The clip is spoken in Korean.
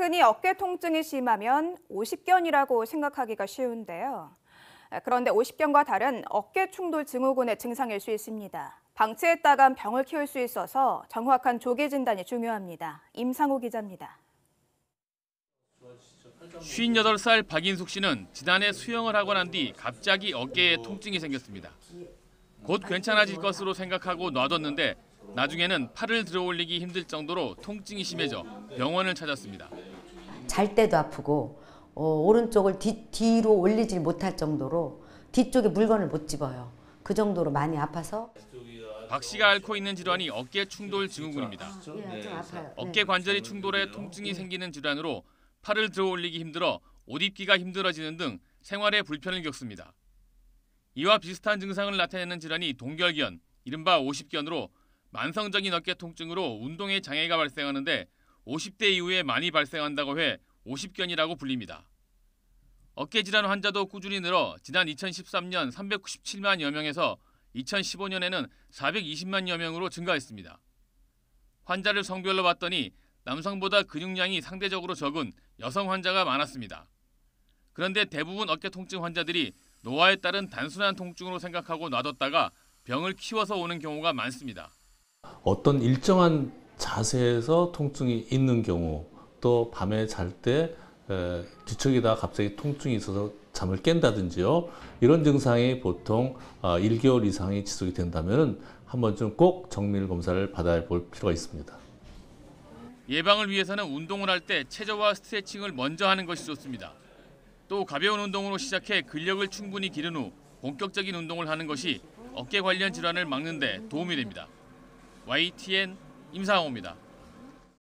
흔히 어깨 통증이 심하면 5 0견이라고 생각하기가 쉬운데요. 그런데 5 0견과 다른 어깨 충돌 증후군의 증상일 수 있습니다. 방치했다간 병을 키울 수 있어서 정확한 조기 진단이 중요합니다. 임상호 기자입니다. 58살 박인숙 씨는 지난해 수영을 하고 난 뒤 갑자기 어깨에 통증이 생겼습니다. 곧 괜찮아질 것으로 생각하고 놔뒀는데 나중에는 팔을 들어 올리기 힘들 정도로 통증이 심해져 병원을 찾았습니다. 잘 때도 아프고 어, 오른쪽을 뒤, 뒤로 올리질 못할 정도로 뒤쪽에 물건을 못 집어요. 그 정도로 많이 아파서 박 씨가 앓고 있는 질환이 어깨 충돌 증후군입니다. 아, 예, 네. 네. 어깨 관절이 충돌해 통증이 생기는 질환으로 팔을 들어 올리기 힘들어 옷 입기가 힘들어지는 등 생활에 불편을 겪습니다. 이와 비슷한 증상을 나타내는 질환이 동결견, 이른바 50견으로 만성적인 어깨 통증으로 운동에 장애가 발생하는데 50대 이후에 많이 발생한다고 해 50견이라고 불립니다. 어깨질환 환자도 꾸준히 늘어 지난 2013년 397만여 명에서 2015년에는 420만여 명으로 증가했습니다. 환자를 성별로 봤더니 남성보다 근육량이 상대적으로 적은 여성 환자가 많았습니다. 그런데 대부분 어깨 통증 환자들이 노화에 따른 단순한 통증으로 생각하고 놔뒀다가 병을 키워서 오는 경우가 많습니다. 어떤 일정한 자세에서 통증이 있는 경우 또 밤에 잘 때 뒤척이다 갑자기 통증이 있어서 잠을 깬다든지요. 이런 증상이 보통 1개월 아, 이상이 지속이 된다면 한 번쯤 꼭 정밀 검사를 받아 볼 필요가 있습니다. 예방을 위해서는 운동을 할 때 체조와 스트레칭을 먼저 하는 것이 좋습니다. 또 가벼운 운동으로 시작해 근력을 충분히 기른 후 본격적인 운동을 하는 것이 어깨 관련 질환을 막는 데 도움이 됩니다. YTN 임상호입니다.